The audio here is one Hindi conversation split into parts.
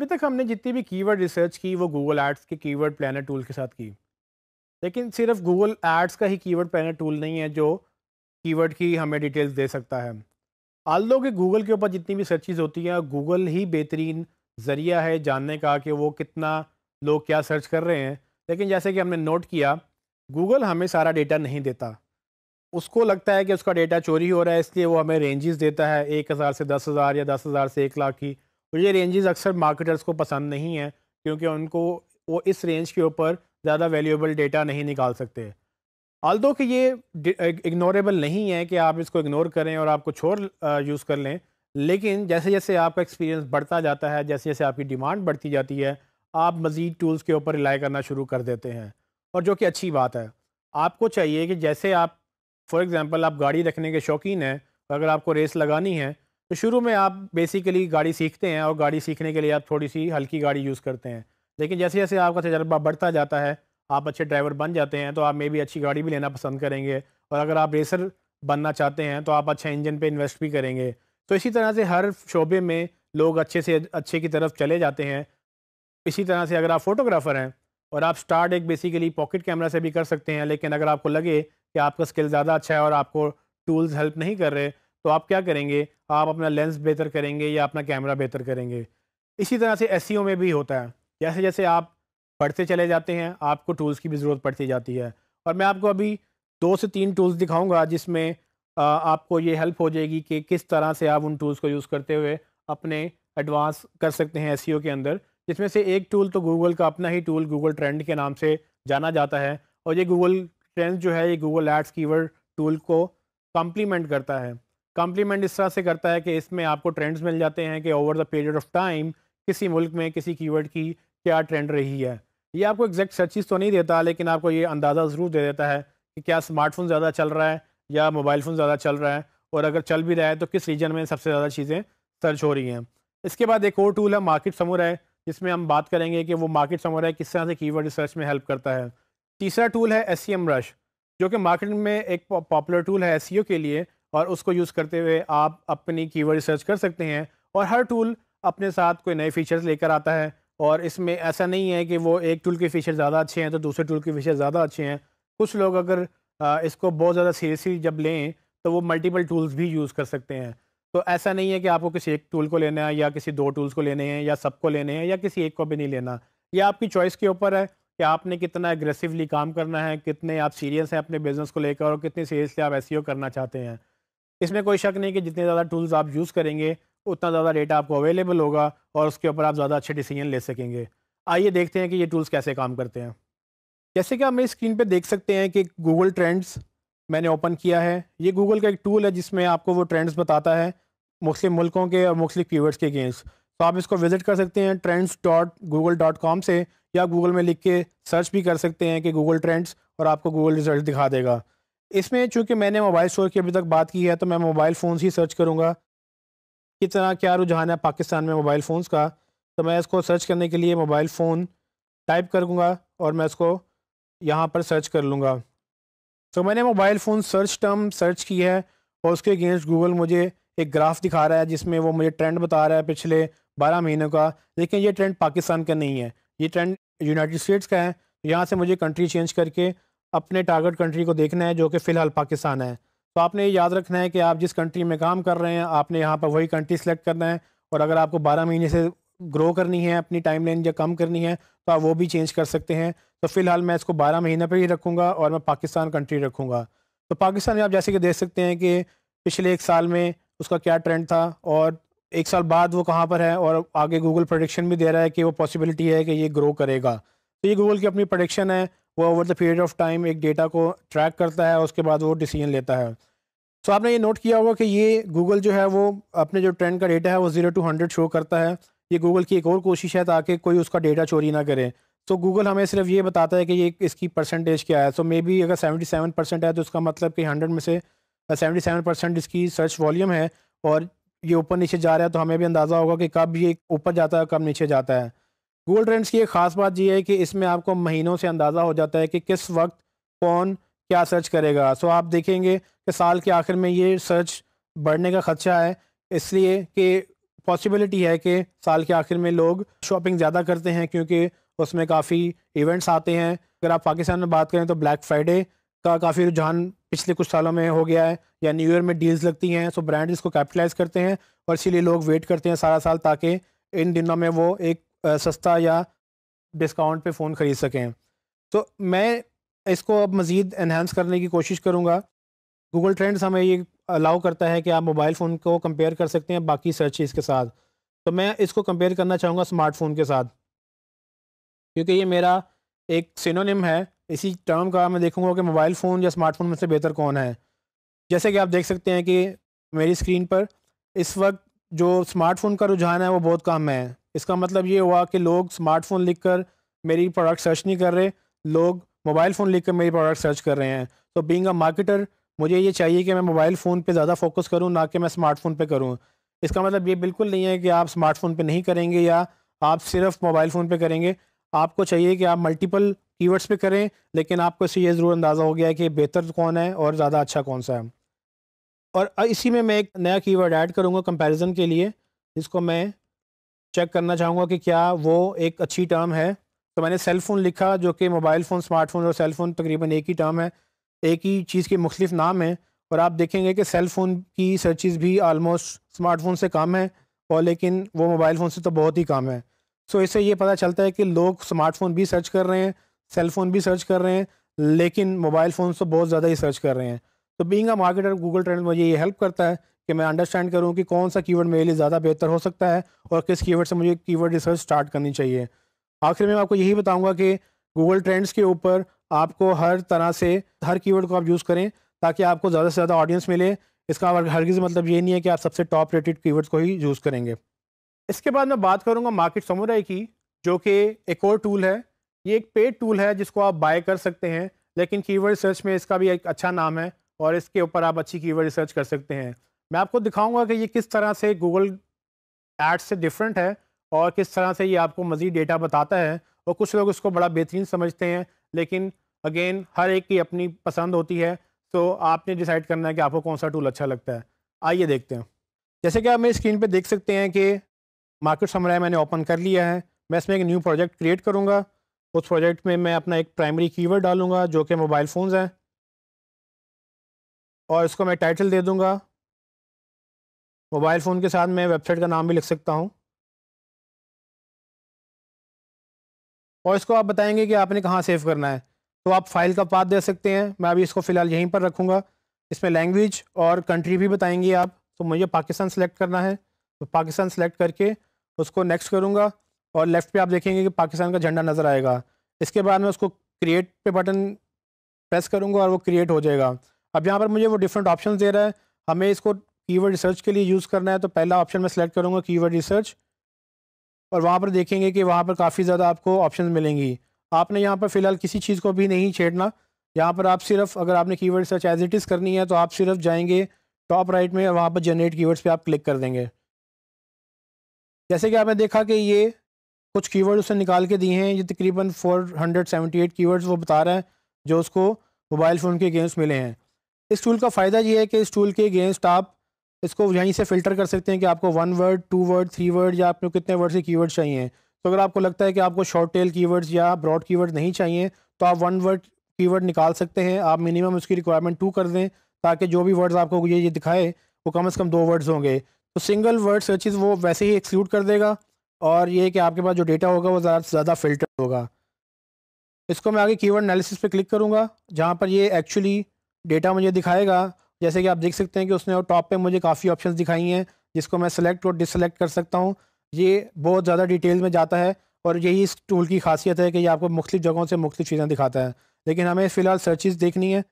अभी तक हमने जितनी भी कीवर्ड रिसर्च की वो गूगल एड्स के कीवर्ड प्लानर टूल के साथ की लेकिन सिर्फ गूगल एड्स का ही कीवर्ड प्लानर टूल नहीं है जो कीवर्ड की हमें डिटेल्स दे सकता है आल्दो के गूगल के ऊपर जितनी भी सर्चिज़ होती हैं गूगल ही बेहतरीन ज़रिया है जानने का कि वो कितना लोग क्या सर्च कर रहे हैं लेकिन जैसे कि हमने नोट किया गूगल हमें सारा डेटा नहीं देता उसको लगता है कि उसका डेटा चोरी हो रहा है इसलिए वो हमें रेंजेस देता है एक हज़ार से दस हज़ार या दस हज़ार से एक लाख की और ये रेंजेस अक्सर मार्केटर्स को पसंद नहीं है क्योंकि उनको वो इस रेंज के ऊपर ज़्यादा वैल्यूएबल डेटा नहीं निकाल सकते आल कि ये इग्नोरेबल नहीं है कि आप इसको इग्नोर करें और आप कुछ और यूज़ कर लें लेकिन जैसे जैसे आपका एक्सपीरियंस बढ़ता जाता है जैसे जैसे आपकी डिमांड बढ़ती जाती है आप मज़ीद टूल्स के ऊपर रिलाई करना शुरू कर देते हैं और जो कि अच्छी बात है आपको चाहिए कि जैसे आप फॉर एग्ज़ाम्पल आप गाड़ी रखने के शौकीन हैं अगर आपको रेस लगानी है तो शुरू में आप बेसिकली गाड़ी सीखते हैं और गाड़ी सीखने के लिए आप थोड़ी सी हल्की गाड़ी यूज़ करते हैं लेकिन जैसे जैसे आपका तजर्बा बढ़ता जाता है आप अच्छे ड्राइवर बन जाते हैं तो आप मे भी अच्छी गाड़ी भी लेना पसंद करेंगे और अगर आप रेसर बनना चाहते हैं तो आप अच्छा इंजन पर इन्वेस्ट भी करेंगे तो इसी तरह से हर शोबे में लोग अच्छे से अच्छे की तरफ चले जाते हैं इसी तरह से अगर आप फोटोग्राफ़र हैं और आप स्टार्ट एक बेसिकली पॉकेट कैमरा से भी कर सकते हैं लेकिन अगर आपको लगे कि आपका स्किल ज़्यादा अच्छा है और आपको टूल्स हेल्प नहीं कर रहे तो आप क्या करेंगे आप अपना लेंस बेहतर करेंगे या अपना कैमरा बेहतर करेंगे इसी तरह से एस e में भी होता है जैसे जैसे आप पढ़ते चले जाते हैं आपको टूल्स की भी ज़रूरत पड़ती जाती है और मैं आपको अभी दो से तीन टूल्स दिखाऊंगा जिसमें आपको ये हेल्प हो जाएगी कि किस तरह से आप उन टूल्स को यूज़ करते हुए अपने एडवांस कर सकते हैं एस e के अंदर जिसमें से एक टूल तो गूगल का अपना ही टूल गूगल ट्रेंड के नाम से जाना जाता है और ये गूगल ट्रेंड जो है ये गूगल एड्स कीवर्ड टूल को कम्प्लीमेंट करता है कॉम्प्लीमेंट इस तरह से करता है कि इसमें आपको ट्रेंड्स मिल जाते हैं कि over the period of time किसी मुल्क में किसी कीवर्ड की क्या ट्रेंड रही है ये आपको एग्जैक्ट सर्चिस तो नहीं देता लेकिन आपको ये अंदाज़ा ज़रूर दे देता है कि क्या स्मार्टफोन ज़्यादा चल रहा है या मोबाइल फ़ोन ज़्यादा चल रहा है और अगर चल भी रहा है तो किस रीजन में सबसे ज़्यादा चीज़ें सर्च हो रही हैं इसके बाद एक और टूल है मार्केट समूह है जिसमें हम बात करेंगे कि वो मार्केट समूह है किस तरह से कीवर्ड रिसर्च में हेल्प करता है तीसरा टूल है एस रश e जो कि मार्केट में एक पॉपुलर टूल है एस e के लिए और उसको यूज़ करते हुए आप अपनी कीवर्ड रिसर्च कर सकते हैं और हर टूल अपने साथ कोई नए फीचर्स लेकर आता है और इसमें ऐसा नहीं है कि वो एक टूल के फीचर ज़्यादा अच्छे हैं तो दूसरे टूल के फीचर ज़्यादा अच्छे हैं कुछ लोग अगर इसको बहुत ज़्यादा सीरियसली जब लें तो वो मल्टीपल टूल्स भी यूज़ कर सकते हैं तो ऐसा नहीं है कि आपको किसी एक टूल को लेना है या किसी दो टूल्स को लेने हैं या सबको लेने हैं या किसी एक को भी नहीं लेना यह आपकी चॉइस के ऊपर है कि आपने कितना एग्रेसिवली काम करना है कितने आप सीरियस हैं अपने बिज़नेस को लेकर और कितने सीरियसली आप ऐसी e करना चाहते हैं इसमें कोई शक नहीं कि जितने ज़्यादा टूल्स आप यूज़ करेंगे उतना ज़्यादा डेटा आपको अवेलेबल होगा और उसके ऊपर आप ज़्यादा अच्छे डिसीजन ले सकेंगे आइए देखते हैं कि ये टूल्स कैसे काम करते हैं जैसे कि आप मेरी स्क्रीन पर देख सकते हैं कि गूगल ट्रेंड्स मैंने ओपन किया है ये गूगल का एक टूल है जिसमें आपको वो ट्रेंड्स बताता है मुख्तलिफ मुल्कों के और मुख्तु कीवर्ड्स के अगेंस्ट तो आप इसको विज़िट कर सकते हैं trends dot Google dot com से या गूगल में लिख के सर्च भी कर सकते हैं कि गूगल ट्रेंड्स और आपको गूगल रिजल्ट दिखा देगा इसमें चूंकि मैंने मोबाइल स्टोर की अभी तक बात की है तो मैं मोबाइल फ़ोन्स ही सर्च करूँगा कितना क्या रुझान है पाकिस्तान में मोबाइल फ़ोन्स का तो मैं इसको सर्च करने के लिए मोबाइल फ़ोन टाइप करूँगा और मैं इसको यहाँ पर सर्च कर लूँगा तो मैंने mobile phone search term search की है और उसके अगेंस्ट गूगल मुझे एक ग्राफ दिखा रहा है जिसमें वो मुझे ट्रेंड बता रहा है पिछले बारह महीनों का लेकिन ये ट्रेंड पाकिस्तान का नहीं है ये ट्रेंड यूनाइटेड स्टेट्स का है तो यहाँ से मुझे कंट्री चेंज करके अपने टारगेट कंट्री को देखना है जो कि फ़िलहाल पाकिस्तान है तो आपने ये याद रखना है कि आप जिस कंट्री में काम कर रहे हैं आपने यहाँ पर वही कंट्री सेलेक्ट करना है और अगर आपको बारह महीने से ग्रो करनी है अपनी टाइम लाइन या कम करनी है तो आप वो भी चेंज कर सकते हैं तो फ़िलहाल मैं इसको बारह महीने पर ही रखूँगा और मैं पाकिस्तान कंट्री रखूँगा तो पाकिस्तान में आप जैसे कि देख सकते हैं कि पिछले एक साल में उसका क्या ट्रेंड था और एक साल बाद वो कहाँ पर है और आगे गूगल प्रोडिक्शन भी दे रहा है कि वो पॉसिबिलिटी है कि ये ग्रो करेगा तो ये गूगल की अपनी प्रोडिक्शन है वो over the period of time एक डेटा को ट्रैक करता है उसके बाद वो डिसीजन लेता है सो so, आपने ये नोट किया होगा कि ये गूगल जो है वो अपने जो ट्रेंड का डेटा है वो ज़ीरो टू हंड्रेड शो करता है ये गूगल की एक और कोशिश है ताकि कोई उसका डेटा चोरी ना करे तो गूगल हमें सिर्फ ये बताता है कि ये इसकी परसेंटेज क्या है सो मे बी अगर सेवेंटी सेवन परसेंट है तो उसका मतलब कि हंड्रेड में से सेवेंटी सेवन परसेंट इसकी सर्च वॉल्यूम है और ये ऊपर नीचे जा रहा है तो हमें भी अंदाज़ा होगा कि कब ये ऊपर जाता है कब नीचे जाता है गूगल ट्रेंड्स की एक ख़ास बात यह है कि इसमें आपको महीनों से अंदाज़ा हो जाता है कि किस वक्त कौन क्या सर्च करेगा सो आप देखेंगे कि साल के आखिर में ये सर्च बढ़ने का खदशा है इसलिए कि पॉसिबिलिटी है कि साल के आखिर में लोग शॉपिंग ज़्यादा करते हैं क्योंकि उसमें काफ़ी इवेंट्स आते हैं अगर आप पाकिस्तान में बात करें तो ब्लैक फ्राइडे का काफ़ी रुझान पिछले कुछ सालों में हो गया है या न्यू ईयर में डील्स लगती हैं सो ब्रांड इसको कैपिटलाइज करते हैं और इसीलिए लोग वेट करते हैं सारा साल ताकि इन दिनों में वो एक सस्ता या डिस्काउंट पे फ़ोन ख़रीद सकें तो मैं इसको अब मज़ीद इन्हेंस करने की कोशिश करूँगा गूगल ट्रेंड्स हमें ये अलाउ करता है कि आप मोबाइल फ़ोन को कंपेयर कर सकते हैं बाकी सर्चेज़ के साथ तो मैं इसको कंपेयर करना चाहूँगा स्मार्टफोन के साथ क्योंकि ये मेरा एक सिनोनिम है इसी टर्म का मैं देखूँगा कि मोबाइल फ़ोन या स्मार्टफोन में से बेहतर कौन है जैसे कि आप देख सकते हैं कि मेरी स्क्रीन पर इस वक्त जो स्मार्टफोन का रुझान है वो बहुत कम है इसका मतलब ये हुआ कि लोग स्मार्टफोन लिख कर मेरी प्रोडक्ट सर्च नहीं कर रहे लोग मोबाइल फ़ोन लिख कर मेरी प्रोडक्ट सर्च कर रहे हैं तो बींग अ मार्केटर मुझे ये चाहिए कि मैं मोबाइल फ़ोन पे ज़्यादा फोकस करूँ ना कि मैं स्मार्टफोन पे करूँ इसका मतलब ये बिल्कुल नहीं है कि आप स्मार्टफोन पर नहीं करेंगे या आप सिर्फ मोबाइल फ़ोन पर करेंगे आपको चाहिए कि आप मल्टीपल कीवर्ड्स पे करें लेकिन आपको इससे ये ज़रूर अंदाज़ा हो गया है कि बेहतर कौन है और ज़्यादा अच्छा कौन सा है और इसी में मैं एक नया कीवर्ड ऐड करूँगा कंपैरिजन के लिए जिसको मैं चेक करना चाहूँगा कि क्या वो एक अच्छी टर्म है तो मैंने सेल फ़ोन लिखा जो कि मोबाइल फ़ोन स्मार्टफोन और सेल फ़ोन तकरीबन एक ही टर्म है एक ही चीज़ के मुख्तफ नाम हैं और आप देखेंगे कि सेल फ़ोन की सर्चिज़ भी आलमोस्ट स्मार्टफोन से कम है और लेकिन वो मोबाइल फ़ोन से तो बहुत ही कम है सो इससे ये पता चलता है कि लोग स्मार्टफोन भी सर्च कर रहे हैं सेल फ़ोन भी सर्च कर रहे हैं लेकिन मोबाइल फ़ोन तो बहुत ज़्यादा ही सर्च कर रहे हैं तो being a marketer Google trend मुझे ये हेल्प करता है कि मैं अंडरस्टैंड करूँ कि कौन सा कीवर्ड मेरे लिए ज़्यादा बेहतर हो सकता है और किस कीवर्ड से मुझे कीवर्ड रिसर्च स्टार्ट करनी चाहिए आखिर में मैं आपको यही बताऊँगा कि गूगल ट्रेंड्स के ऊपर आपको हर तरह से हर कीवर्ड को आप यूज़ करें ताकि आपको ज़्यादा से ज़्यादा ऑडियंस मिले इसका हरगिज़ मतलब ये नहीं है कि आप सबसे टॉप रेटेड कीवर्ड्स को ही यूज़ करेंगे इसके बाद मैं बात करूँगा मार्केट समुराई की जो कि एक और टूल है ये एक पेड टूल है जिसको आप बाय कर सकते हैं लेकिन कीवर्ड सर्च में इसका भी एक अच्छा नाम है और इसके ऊपर आप अच्छी कीवर्ड रिसर्च कर सकते हैं मैं आपको दिखाऊंगा कि ये किस तरह से गूगल एड्स से डिफरेंट है और किस तरह से ये आपको मज़ीद डेटा बताता है और कुछ लोग इसको बड़ा बेहतरीन समझते हैं लेकिन अगेन हर एक की अपनी पसंद होती है तो आपने डिसाइड करना है कि आपको कौन सा टूल अच्छा लगता है आइए देखते हैं जैसे कि आप मेरी स्क्रीन पर देख सकते हैं कि मार्केट समय मैंने ओपन कर लिया है मैं इसमें एक न्यू प्रोजेक्ट क्रिएट करूँगा उस प्रोजेक्ट में मैं अपना एक प्राइमरी कीवर्ड डालूँगा जो कि मोबाइल फ़ोन्स हैं और इसको मैं टाइटल दे दूँगा मोबाइल फ़ोन के साथ मैं वेबसाइट का नाम भी लिख सकता हूँ और इसको आप बताएंगे कि आपने कहाँ सेव करना है तो आप फाइल का पाथ दे सकते हैं मैं अभी इसको फ़िलहाल यहीं पर रखूँगा इसमें लैंग्वेज और कंट्री भी बताएंगे आप तो मुझे पाकिस्तान सेलेक्ट करना है तो पाकिस्तान सेलेक्ट करके उसको नेक्स्ट करूँगा और लेफ़्ट पे आप देखेंगे कि पाकिस्तान का झंडा नज़र आएगा इसके बाद मैं उसको क्रिएट पे बटन प्रेस करूँगा और वो क्रिएट हो जाएगा अब यहाँ पर मुझे वो डिफरेंट ऑप्शन दे रहा है हमें इसको कीवर्ड रिसर्च के लिए यूज़ करना है तो पहला ऑप्शन मैं सेलेक्ट करूँगा कीवर्ड रिसर्च और वहाँ पर देखेंगे कि वहाँ पर काफ़ी ज़्यादा आपको ऑप्शन मिलेंगी आपने यहाँ पर फ़िलहाल किसी चीज़ को भी नहीं छेड़ना यहाँ पर आप सिर्फ अगर आपने keyword search as it is करनी है तो आप सिर्फ जाएंगे टॉप राइट में वहाँ पर जनरेट कीवर्ड्स पे आप क्लिक कर देंगे जैसे कि आपने देखा कि ये कुछ कीवर्ड उसने निकाल के दिए हैं ये तकरीबन 478 कीवर्ड्स वो बता रहा है जो उसको मोबाइल फ़ोन के अगेंस्ट मिले हैं इस टूल का फ़ायदा ये है कि इस टूल के अगेंस्ट आप इसको यहीं से फ़िल्टर कर सकते हैं कि आपको one word two word three word या आपको कितने वर्ड से कीवर्ड चाहिए तो अगर आपको लगता है कि आपको शॉर्ट टेल कीवर्ड्स या ब्रॉड कीवर्ड नहीं चाहिए तो आप वन वर्ड कीवर्ड निकाल सकते हैं आप मिनिमम उसकी रिक्वायरमेंट टू कर दें ताकि जो भी वर्ड्स आपको ये ये दिखाए वो कम से कम दो वर्ड्स होंगे तो सिंगल वर्ड सर्चिज वो वैसे ही एक्सक्लूड कर देगा और ये कि आपके पास जो डेटा होगा वो ज़्यादा से ज़्यादा फिल्टर होगा इसको मैं आगे कीवर्ड एनालिसिस पे क्लिक करूँगा जहाँ पर ये एक्चुअली डेटा मुझे दिखाएगा जैसे कि आप देख सकते हैं कि उसने टॉप पे मुझे काफ़ी ऑप्शंस दिखाई हैं जिसको मैं सेलेक्ट और डिसलेक्ट कर सकता हूँ ये बहुत ज़्यादा डिटेल में जाता है और यही इस टूल की खासियत है कि ये आपको मुख्तलिफ जगहों से मुख्तु चीज़ें दिखाता है लेकिन हमें फ़िलहाल सर्चिज देखनी है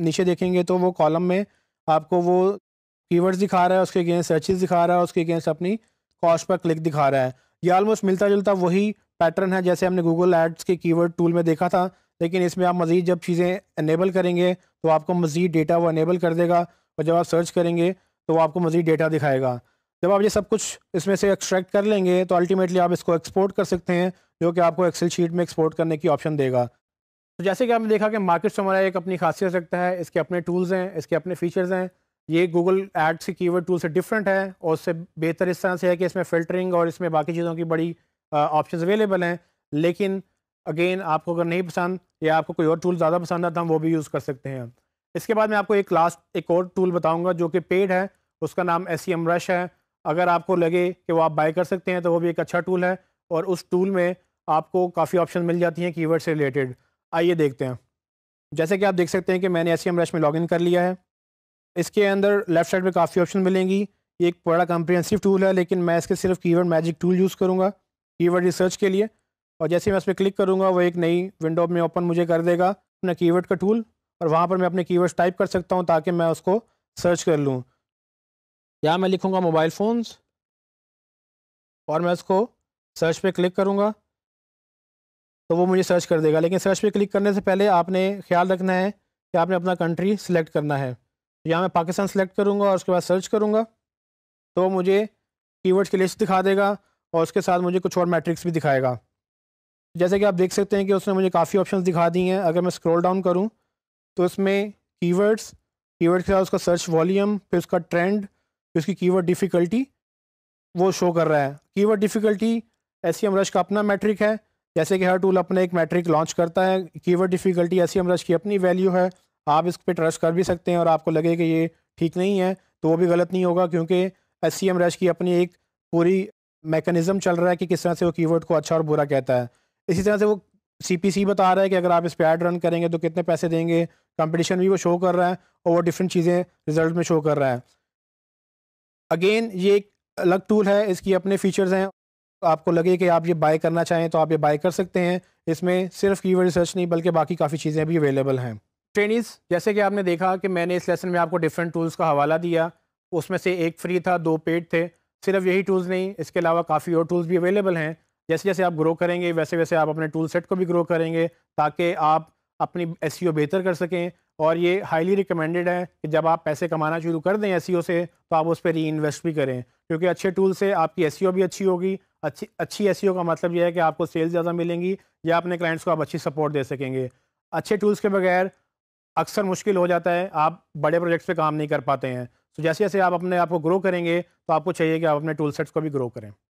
नीचे देखेंगे तो वो कॉलम में आपको वो कीवर्ड्स दिखा रहा है उसके अगेंस्ट सर्चेज दिखा रहा है उसके अगेंस्ट अपनी कॉस्ट पर क्लिक दिखा रहा है ये ऑलमोस्ट मिलता जुलता वही पैटर्न है जैसे हमने गूगल एड्स के कीवर्ड टूल में देखा था लेकिन इसमें आप मज़ीद जब चीज़ें इनेबल करेंगे तो आपको मज़ीद डेटा वो इनेबल कर देगा और जब आप सर्च करेंगे तो वो आपको मज़ीद डेटा दिखाएगा जब आप ये सब कुछ इसमें से एक्सट्रैक्ट कर लेंगे तो अल्टीमेटली आप इसको एक्सपोर्ट कर सकते हैं जो कि आपको एक्सेल शीट में एक्सपोर्ट करने की ऑप्शन देगा तो जैसे कि आपने देखा कि मार्केट तो हमारा एक अपनी खासियत रखता है इसके अपने टूल्स हैं इसके अपने फीचर्स हैं ये Google ads keyword tool से डिफरेंट है और उससे बेहतर इस तरह से है कि इसमें फ़िल्टरिंग और इसमें बाकी चीज़ों की बड़ी ऑप्शन अवेलेबल हैं लेकिन अगेन आपको अगर नहीं पसंद या आपको कोई और टूल ज़्यादा पसंद आता तो हम वो भी यूज़ कर सकते हैं इसके बाद मैं आपको एक लास्ट एक और टूल बताऊँगा जो कि पेड है उसका नाम एस सी रश है अगर आपको लगे कि वो आप बाय कर सकते हैं तो वो भी एक अच्छा टूल है और उस टूल में आपको काफ़ी ऑप्शन मिल जाती हैं कीवर्ड से रिलेटेड आइए देखते हैं जैसे कि आप देख सकते हैं कि मैंने एस रश e में लॉगिन कर लिया है इसके अंदर लेफ़्ट साइड में काफ़ी ऑप्शन मिलेंगी ये एक बड़ा कम्प्रिहेंसिव टूल है लेकिन मैं इसके सिर्फ कीवर्ड मैजिक टूल यूज़ करूँगा कीवर्ड रिसर्च के लिए और जैसे मैं उस पर क्लिक करूँगा वो एक नई विंडो में ओपन मुझे कर देगा अपना कीवर्ड का टूल और वहाँ पर मैं अपने की टाइप कर सकता हूँ ताकि मैं उसको सर्च कर लूँ या मैं लिखूँगा मोबाइल फ़ोन्स और मैं उसको सर्च पे क्लिक करूँगा तो वो मुझे सर्च कर देगा लेकिन सर्च पे क्लिक करने से पहले आपने ख्याल रखना है कि आपने अपना कंट्री सिलेक्ट करना है तो यहाँ मैं पाकिस्तान सेलेक्ट करूँगा और उसके बाद सर्च करूँगा तो मुझे कीवर्ड्स की लिस्ट दिखा देगा और उसके साथ मुझे कुछ और मैट्रिक्स भी दिखाएगा जैसे कि आप देख सकते हैं कि उसने मुझे काफ़ी ऑप्शन दिखा दी हैं अगर मैं स्क्रॉल डाउन करूँ तो इसमें कीवर्ड्स कीवर्ड के साथ उसका सर्च वॉल्यूम फिर उसका ट्रेंड फिर उसकी कीवर्ड डिफ़िकल्टी वो शो कर रहा है कीवर्ड डिफ़िकल्टी एस रश का अपना मैट्रिक है जैसे कि हर टूल अपना एक मैट्रिक लॉन्च करता है कीवर्ड डिफ़िकल्टी एस रश की अपनी वैल्यू है आप इस पर ट्रस्ट कर भी सकते हैं और आपको लगे कि ये ठीक नहीं है तो वो भी गलत नहीं होगा क्योंकि एस रश e की अपनी एक पूरी मेकनिज़म चल रहा है कि किस तरह से वो कीवर्ड को अच्छा और बुरा कहता है इसी तरह से वो सी बता रहा है कि अगर आप इस पर ऐड रन करेंगे तो कितने पैसे देंगे कंपटीशन भी वो शो कर रहा है और वो डिफरेंट चीज़ें रिजल्ट में शो कर रहा है अगेन ये एक अलग टूल है इसकी अपने फीचर्स हैं आपको लगे कि आप ये बाय करना चाहें तो आप ये बाय कर सकते हैं इसमें सिर्फ कीवर्ड रिसर्च नहीं बल्कि बाकी काफ़ी चीज़ें भी अवेलेबल हैं ट्रेनिज जैसे कि आपने देखा कि मैंने इस लेसन में आपको डिफरेंट टूल्स का हवाला दिया उसमें से एक फ्री था दो पेड थे सिर्फ यही टूल्स नहीं इसके अलावा काफ़ी और टूल्स भी अवेलेबल हैं जैसे जैसे आप ग्रो करेंगे वैसे वैसे आप अपने टूल सेट को भी ग्रो करेंगे ताकि आप अपनी एस e बेहतर कर सकें और ये हाईली रिकमेंडेड है कि जब आप पैसे कमाना शुरू कर दें एस e से तो आप उस पर री इन्वेस्ट भी करें क्योंकि अच्छे टूल से आपकी एस e भी अच्छी होगी अच्छी अच्छी एस का मतलब यह है कि आपको सेल्स ज़्यादा मिलेंगी या अपने क्लाइंट्स को आप अच्छी सपोर्ट दे सकेंगे अच्छे टूल्स के बगैर अक्सर मुश्किल हो जाता है आप बड़े प्रोजेक्ट्स पे काम नहीं कर पाते हैं तो जैसे जैसे आप अपने आप को ग्रो करेंगे तो आपको चाहिए कि आप अपने टूल सेट्स को भी ग्रो करें